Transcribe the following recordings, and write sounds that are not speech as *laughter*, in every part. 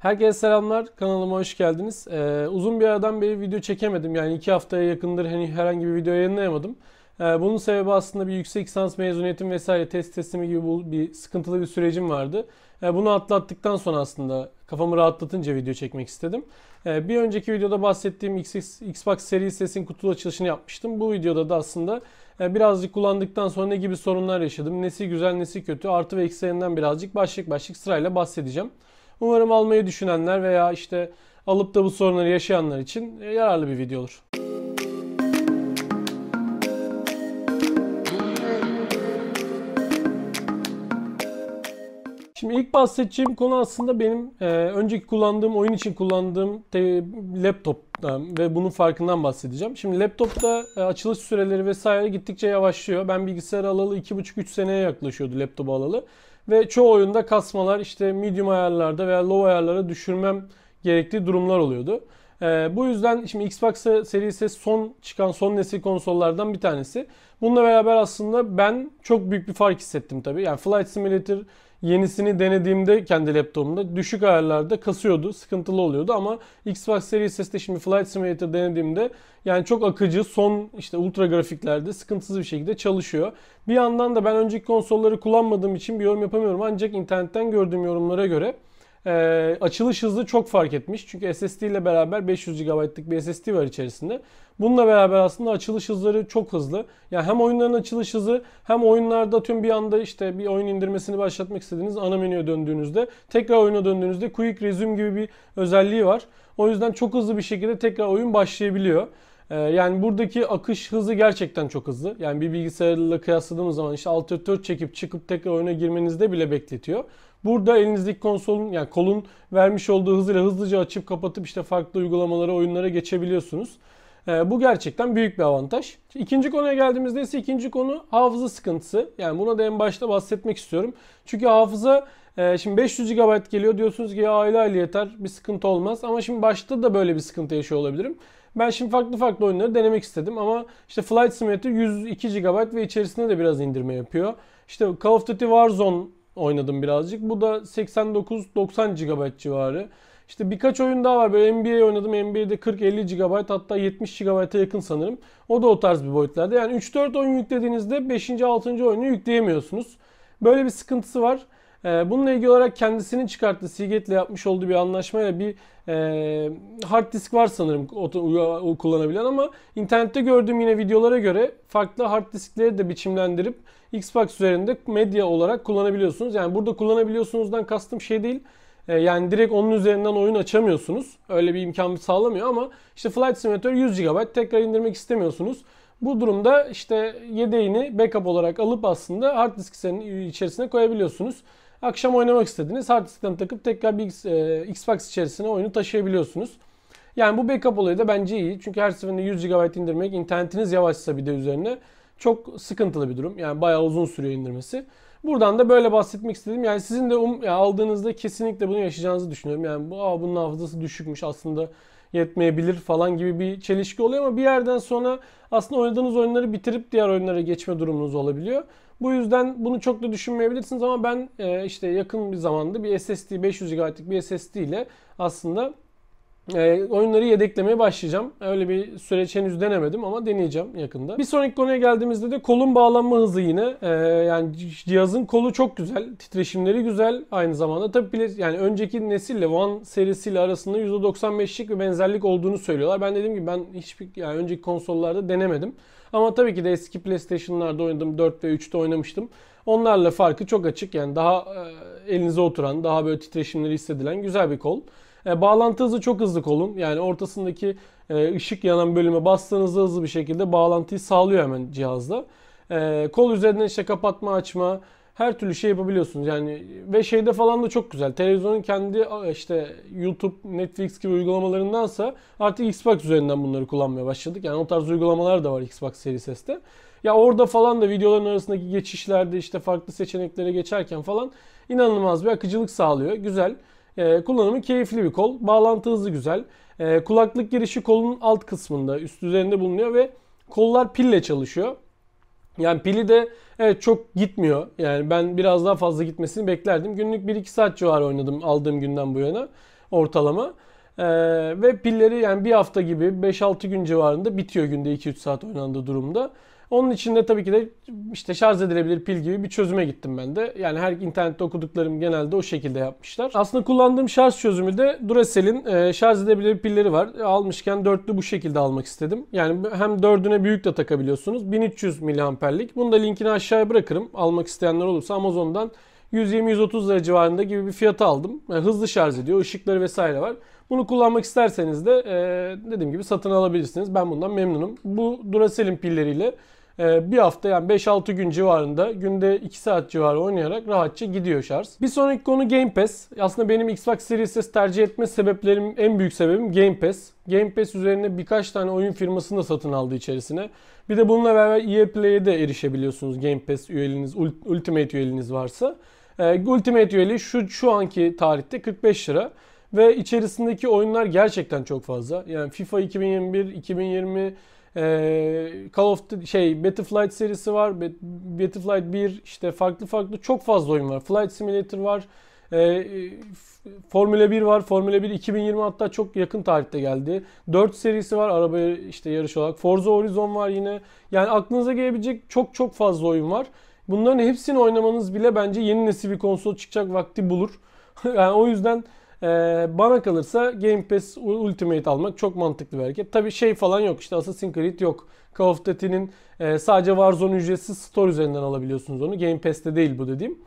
Herkese selamlar. Kanalıma hoş geldiniz. Ee, uzun bir aradan beri video çekemedim. Yani iki haftaya yakındır hani herhangi bir video yayınlayamadım. Ee, bunun sebebi aslında bir yüksek lisans mezuniyetim vesaire test teslimi gibi bu, bir sıkıntılı bir sürecim vardı. Ee, bunu atlattıktan sonra aslında kafamı rahatlatınca video çekmek istedim. Ee, bir önceki videoda bahsettiğim Xbox Series S'in kutu açılışını yapmıştım. Bu videoda da aslında e, birazcık kullandıktan sonra ne gibi sorunlar yaşadım, nesi güzel nesi kötü, artı ve eksilerinden birazcık başlık başlık sırayla bahsedeceğim. Umarım almayı düşünenler veya işte alıp da bu sorunları yaşayanlar için e, yararlı bir video olur. Şimdi ilk bahsedeceğim konu aslında benim e, önceki kullandığım, oyun için kullandığım te- laptoptan ve bunun farkından bahsedeceğim. Şimdi laptopta e, açılış süreleri vesaire gittikçe yavaşlıyor. Ben bilgisayar alalı 2,5-3 seneye yaklaşıyordu laptop alalı. Ve çoğu oyunda kasmalar işte medium ayarlarda veya low ayarlara düşürmem gerektiği durumlar oluyordu. Ee, bu yüzden şimdi Xbox serisi son çıkan son nesil konsollardan bir tanesi. Bununla beraber aslında ben çok büyük bir fark hissettim tabii. Yani Flight Simulator Yenisini denediğimde kendi laptopumda düşük ayarlarda kasıyordu, sıkıntılı oluyordu ama Xbox Series S'te şimdi Flight Simulator denediğimde yani çok akıcı, son işte ultra grafiklerde sıkıntısız bir şekilde çalışıyor. Bir yandan da ben önceki konsolları kullanmadığım için bir yorum yapamıyorum ancak internetten gördüğüm yorumlara göre e, açılış hızı çok fark etmiş. Çünkü SSD ile beraber 500 GB'lık bir SSD var içerisinde. Bununla beraber aslında açılış hızları çok hızlı. Yani hem oyunların açılış hızı hem oyunlarda tüm bir anda işte bir oyun indirmesini başlatmak istediğiniz ana menüye döndüğünüzde tekrar oyuna döndüğünüzde quick resume gibi bir özelliği var. O yüzden çok hızlı bir şekilde tekrar oyun başlayabiliyor. Ee, yani buradaki akış hızı gerçekten çok hızlı. Yani bir bilgisayarla kıyasladığımız zaman işte alt F4 çekip çıkıp tekrar oyuna girmenizde bile bekletiyor. Burada elinizdeki konsolun yani kolun vermiş olduğu hızıyla hızlıca açıp kapatıp işte farklı uygulamalara, oyunlara geçebiliyorsunuz. Ee, bu gerçekten büyük bir avantaj. İkinci konuya geldiğimizde ise ikinci konu hafıza sıkıntısı. Yani buna da en başta bahsetmek istiyorum. Çünkü hafıza e, şimdi 500 GB geliyor diyorsunuz ki aile aile yeter bir sıkıntı olmaz. Ama şimdi başta da böyle bir sıkıntı yaşıyor olabilirim. Ben şimdi farklı farklı oyunları denemek istedim ama işte Flight Simulator 102 GB ve içerisinde de biraz indirme yapıyor. İşte Call of Duty Warzone oynadım birazcık. Bu da 89-90 GB civarı. İşte birkaç oyun daha var. Böyle NBA oynadım. NBA'de 40-50 GB hatta 70 GB'a yakın sanırım. O da o tarz bir boyutlarda. Yani 3-4 oyun yüklediğinizde 5. 6. oyunu yükleyemiyorsunuz. Böyle bir sıkıntısı var. Ee, bununla ilgili olarak kendisinin çıkarttığı Seagate'le yapmış olduğu bir anlaşmayla bir e, hard disk var sanırım o, kullanabilen ama internette gördüğüm yine videolara göre farklı hard diskleri de biçimlendirip Xbox üzerinde medya olarak kullanabiliyorsunuz. Yani burada kullanabiliyorsunuzdan kastım şey değil. E, yani direkt onun üzerinden oyun açamıyorsunuz. Öyle bir imkan sağlamıyor ama işte Flight Simulator 100 GB tekrar indirmek istemiyorsunuz. Bu durumda işte yedeğini backup olarak alıp aslında hard disk içerisine koyabiliyorsunuz. Akşam oynamak istediniz. Hard sistem takıp tekrar bir e, Xbox içerisine oyunu taşıyabiliyorsunuz. Yani bu backup olayı da bence iyi. Çünkü her seferinde 100 GB indirmek, internetiniz yavaşsa bir de üzerine çok sıkıntılı bir durum. Yani bayağı uzun sürüyor indirmesi. Buradan da böyle bahsetmek istedim. Yani sizin de um, ya aldığınızda kesinlikle bunu yaşayacağınızı düşünüyorum. Yani bu Aa, bunun hafızası düşükmüş aslında yetmeyebilir falan gibi bir çelişki oluyor ama bir yerden sonra aslında oynadığınız oyunları bitirip diğer oyunlara geçme durumunuz olabiliyor. Bu yüzden bunu çok da düşünmeyebilirsiniz ama ben e, işte yakın bir zamanda bir SSD 500 GB'lık bir SSD ile aslında e, oyunları yedeklemeye başlayacağım. Öyle bir süreç henüz denemedim ama deneyeceğim yakında. Bir sonraki konuya geldiğimizde de kolun bağlanma hızı yine. E, yani cihazın kolu çok güzel. Titreşimleri güzel aynı zamanda. Tabii bile yani önceki nesille One serisiyle arasında %95'lik bir benzerlik olduğunu söylüyorlar. Ben dediğim gibi ben hiçbir yani önceki konsollarda denemedim. Ama tabii ki de eski PlayStation'larda oynadım. 4 ve 3'te oynamıştım. Onlarla farkı çok açık. Yani daha e, elinize oturan, daha böyle titreşimleri hissedilen güzel bir kol. E, bağlantı hızı çok hızlı kolum. Yani ortasındaki e, ışık yanan bölüme bastığınızda hızlı bir şekilde bağlantıyı sağlıyor hemen cihazda. E, kol üzerinden işte kapatma açma her türlü şey yapabiliyorsunuz. Yani ve şeyde falan da çok güzel. Televizyonun kendi işte YouTube, Netflix gibi uygulamalarındansa artık Xbox üzerinden bunları kullanmaya başladık. Yani o tarz uygulamalar da var Xbox Series S'te. Ya orada falan da videoların arasındaki geçişlerde işte farklı seçeneklere geçerken falan inanılmaz bir akıcılık sağlıyor. Güzel. E, kullanımı keyifli bir kol. Bağlantı hızı güzel. E, kulaklık girişi kolun alt kısmında, üst üzerinde bulunuyor ve kollar pille çalışıyor. Yani pili de evet çok gitmiyor. Yani ben biraz daha fazla gitmesini beklerdim. Günlük 1-2 saat civarı oynadım aldığım günden bu yana ortalama. Ee, ve pilleri yani bir hafta gibi 5-6 gün civarında bitiyor günde 2-3 saat oynandığı durumda. Onun içinde tabii ki de işte şarj edilebilir pil gibi bir çözüme gittim ben de. Yani her internette okuduklarım genelde o şekilde yapmışlar. Aslında kullandığım şarj çözümü de Duracell'in e, şarj edilebilir pilleri var. Almışken dörtlü bu şekilde almak istedim. Yani hem dördüne büyük de takabiliyorsunuz. 1300 miliamperlik. Bunu da linkini aşağıya bırakırım. Almak isteyenler olursa Amazon'dan 120-130 lira civarında gibi bir fiyata aldım. Yani e, hızlı şarj ediyor, ışıkları vesaire var. Bunu kullanmak isterseniz de e, dediğim gibi satın alabilirsiniz. Ben bundan memnunum. Bu Duracell'in pilleriyle ee, bir hafta yani 5-6 gün civarında günde 2 saat civarı oynayarak rahatça gidiyor şarj. Bir sonraki konu Game Pass. Aslında benim Xbox Series S tercih etme sebeplerim en büyük sebebim Game Pass. Game Pass üzerine birkaç tane oyun firmasını da satın aldı içerisine. Bir de bununla beraber EA Play'e de erişebiliyorsunuz Game Pass üyeliğiniz, Ultimate üyeliniz varsa. Ee, Ultimate üyeliği şu, şu anki tarihte 45 lira. Ve içerisindeki oyunlar gerçekten çok fazla. Yani FIFA 2021, 2020, ee, Call of the, şey Battleflight serisi var. Battleflight 1 işte farklı farklı çok fazla oyun var. Flight Simulator var. Ee, Formula 1 var. Formula 1 2020 hatta çok yakın tarihte geldi. 4 serisi var araba işte yarış olarak. Forza Horizon var yine. Yani aklınıza gelebilecek çok çok fazla oyun var. Bunların hepsini oynamanız bile bence yeni nesil bir konsol çıkacak vakti bulur. *laughs* yani o yüzden ee, bana kalırsa Game Pass Ultimate almak çok mantıklı bir hareket. Tabi şey falan yok işte Assassin's Creed yok. Call of Duty'nin e, sadece Warzone ücretsiz store üzerinden alabiliyorsunuz onu. Game Pass'te değil bu dediğim.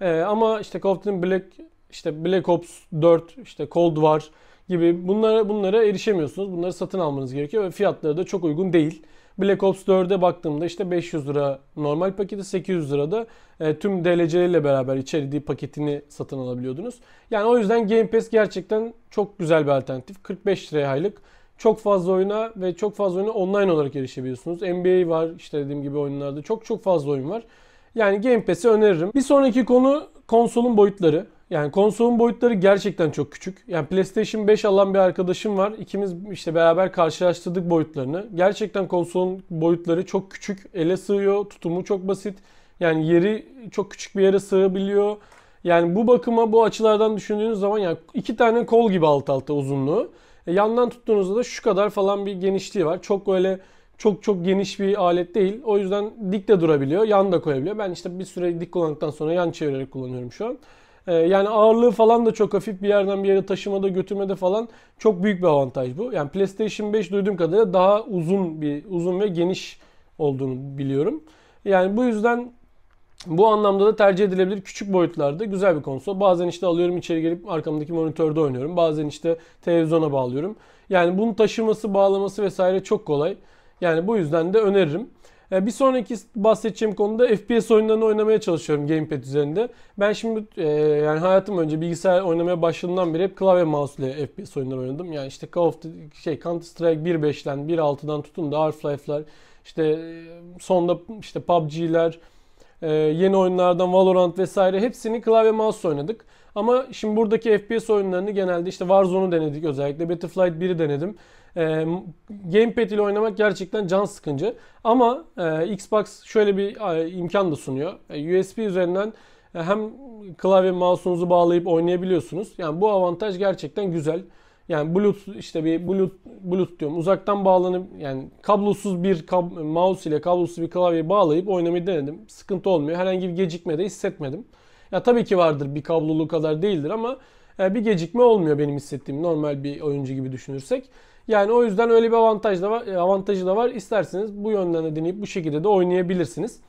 E, ama işte Call of Duty'nin Black, işte Black Ops 4, işte Cold War gibi bunlara, bunlara erişemiyorsunuz. Bunları satın almanız gerekiyor ve fiyatları da çok uygun değil. Black Ops 4'e baktığımda işte 500 lira normal paketi 800 lirada e, tüm DLC'leriyle beraber içerdiği paketini satın alabiliyordunuz. Yani o yüzden Game Pass gerçekten çok güzel bir alternatif. 45 liraya aylık çok fazla oyuna ve çok fazla oyuna online olarak erişebiliyorsunuz. NBA var işte dediğim gibi oyunlarda çok çok fazla oyun var. Yani Game Pass'i öneririm. Bir sonraki konu konsolun boyutları. Yani konsolun boyutları gerçekten çok küçük. Yani PlayStation 5 alan bir arkadaşım var. İkimiz işte beraber karşılaştırdık boyutlarını. Gerçekten konsolun boyutları çok küçük. Ele sığıyor. Tutumu çok basit. Yani yeri çok küçük bir yere sığabiliyor. Yani bu bakıma bu açılardan düşündüğünüz zaman yani iki tane kol gibi alt alta uzunluğu. E yandan tuttuğunuzda da şu kadar falan bir genişliği var. Çok öyle çok çok geniş bir alet değil. O yüzden dik de durabiliyor. Yan da koyabiliyor. Ben işte bir süre dik kullandıktan sonra yan çevirerek kullanıyorum şu an. Ee, yani ağırlığı falan da çok hafif bir yerden bir yere taşımada götürmede falan çok büyük bir avantaj bu. Yani PlayStation 5 duyduğum kadarıyla daha uzun bir uzun ve geniş olduğunu biliyorum. Yani bu yüzden bu anlamda da tercih edilebilir küçük boyutlarda güzel bir konsol. Bazen işte alıyorum içeri gelip arkamdaki monitörde oynuyorum. Bazen işte televizyona bağlıyorum. Yani bunun taşıması, bağlaması vesaire çok kolay. Yani bu yüzden de öneririm. E, bir sonraki bahsedeceğim konuda FPS oyunlarını oynamaya çalışıyorum gamepad üzerinde. Ben şimdi e, yani hayatım önce bilgisayar oynamaya başladığımdan beri hep klavye mouse ile FPS oyunları oynadım. Yani işte Call of Duty, şey Counter Strike 1.5'ten 1.6'dan tutun da Half-Life'lar işte e, sonda işte PUBG'ler e, yeni oyunlardan Valorant vesaire hepsini klavye mouse oynadık. Ama şimdi buradaki FPS oyunlarını genelde işte Warzone'u denedik özellikle. Battleflight 1'i denedim. E, gamepad ile oynamak gerçekten can sıkıcı. Ama e, Xbox şöyle bir e, imkan da sunuyor. E, USB üzerinden e, hem klavye mouse'unuzu bağlayıp oynayabiliyorsunuz. Yani bu avantaj gerçekten güzel. Yani Bluetooth işte bir Bluetooth, Bluetooth diyorum uzaktan bağlanıp yani kablosuz bir kab mouse ile kablosuz bir klavye bağlayıp oynamayı denedim. Sıkıntı olmuyor. Herhangi bir gecikme de hissetmedim. Ya tabii ki vardır bir kablolu kadar değildir ama e, bir gecikme olmuyor benim hissettiğim normal bir oyuncu gibi düşünürsek. Yani o yüzden öyle bir avantaj da var, e, avantajı da var. İsterseniz bu yönden de deneyip bu şekilde de oynayabilirsiniz.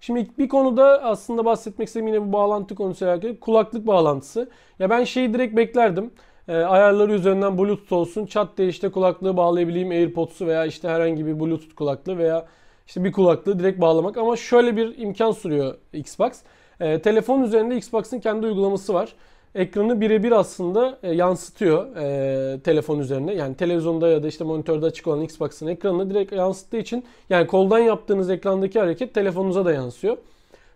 Şimdi bir konuda aslında bahsetmek istediğim yine bu bağlantı konusu alakalı kulaklık bağlantısı. Ya ben şeyi direkt beklerdim. E, ayarları üzerinden Bluetooth olsun. Çat diye işte kulaklığı bağlayabileyim AirPods'u veya işte herhangi bir Bluetooth kulaklığı veya işte bir kulaklığı direkt bağlamak. Ama şöyle bir imkan sürüyor Xbox. E, telefon üzerinde Xbox'ın kendi uygulaması var. Ekranı birebir aslında e, yansıtıyor e, telefon üzerine. Yani televizyonda ya da işte monitörde açık olan Xbox'ın ekranını direkt yansıttığı için yani koldan yaptığınız ekrandaki hareket telefonunuza da yansıyor.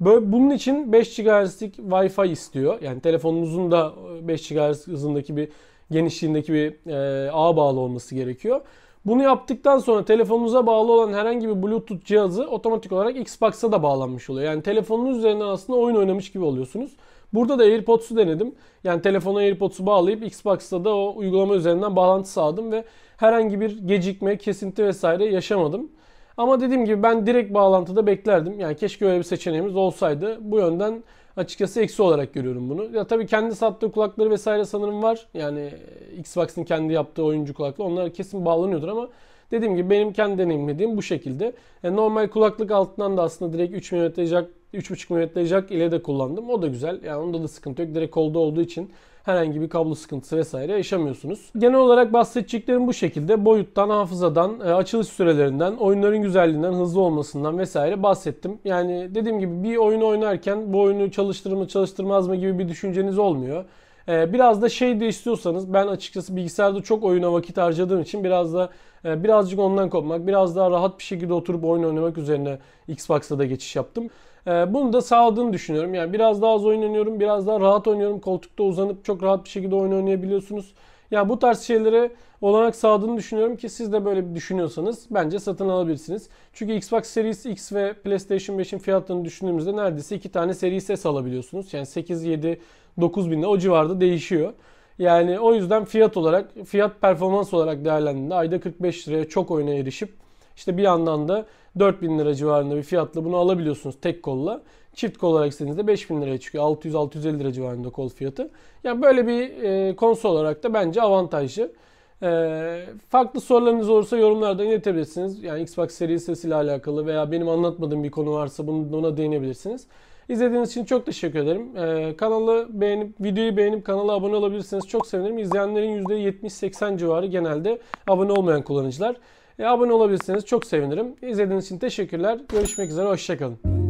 Böyle, bunun için 5 GHz'lik Wi-Fi istiyor. Yani telefonunuzun da 5 e, GHz hızındaki bir genişliğindeki bir e, ağ bağlı olması gerekiyor. Bunu yaptıktan sonra telefonunuza bağlı olan herhangi bir Bluetooth cihazı otomatik olarak Xbox'a da bağlanmış oluyor. Yani telefonun üzerinden aslında oyun oynamış gibi oluyorsunuz. Burada da AirPods'u denedim. Yani telefona AirPods'u bağlayıp Xbox'ta da o uygulama üzerinden bağlantı sağladım ve herhangi bir gecikme, kesinti vesaire yaşamadım. Ama dediğim gibi ben direkt bağlantıda beklerdim. Yani keşke öyle bir seçeneğimiz olsaydı. Bu yönden açıkçası eksi olarak görüyorum bunu. Ya tabii kendi sattığı kulakları vesaire sanırım var. Yani e, Xbox'ın kendi yaptığı oyuncu kulaklığı onlar kesin bağlanıyordur ama dediğim gibi benim kendi deneyimlediğim bu şekilde. Yani e, normal kulaklık altından da aslında direkt 3 mm jack 3.5 mm jack ile de kullandım. O da güzel. Yani onda da sıkıntı yok. Direkt kolda olduğu için herhangi bir kablo sıkıntısı vesaire yaşamıyorsunuz. Genel olarak bahsedeceklerim bu şekilde. Boyuttan, hafızadan, e, açılış sürelerinden, oyunların güzelliğinden, hızlı olmasından vesaire bahsettim. Yani dediğim gibi bir oyunu oynarken bu oyunu çalıştırır mı çalıştırmaz mı gibi bir düşünceniz olmuyor. Ee, biraz da şey de istiyorsanız ben açıkçası bilgisayarda çok oyuna vakit harcadığım için biraz da e, birazcık ondan kopmak, biraz daha rahat bir şekilde oturup oyun oynamak üzerine Xbox'ta da geçiş yaptım. Ee, bunu da sağladığını düşünüyorum. Yani biraz daha az oyun oynuyorum, biraz daha rahat oynuyorum. Koltukta uzanıp çok rahat bir şekilde oyun oynayabiliyorsunuz. Yani bu tarz şeylere olanak sağladığını düşünüyorum ki siz de böyle düşünüyorsanız bence satın alabilirsiniz. Çünkü Xbox Series X ve PlayStation 5'in fiyatlarını düşündüğümüzde neredeyse iki tane Series S alabiliyorsunuz. Yani 8, 7 9000'de o civarda değişiyor. Yani o yüzden fiyat olarak, fiyat performans olarak değerlendiğinde ayda 45 liraya çok oyuna erişip işte bir yandan da 4000 lira civarında bir fiyatla bunu alabiliyorsunuz tek kolla. Çift kol olarak istediğinizde 5000 liraya çıkıyor. 600-650 lira civarında kol fiyatı. Yani böyle bir e, konsol olarak da bence avantajlı. Ee, farklı sorularınız olursa yorumlarda iletebilirsiniz. Yani Xbox Series S ile alakalı veya benim anlatmadığım bir konu varsa bunu ona değinebilirsiniz. İzlediğiniz için çok teşekkür ederim. Ee, kanalı beğenip, videoyu beğenip kanala abone olabilirsiniz. Çok sevinirim. İzleyenlerin %70-80 civarı genelde abone olmayan kullanıcılar. E, abone olabilirsiniz. Çok sevinirim. İzlediğiniz için teşekkürler. Görüşmek üzere. Hoşçakalın.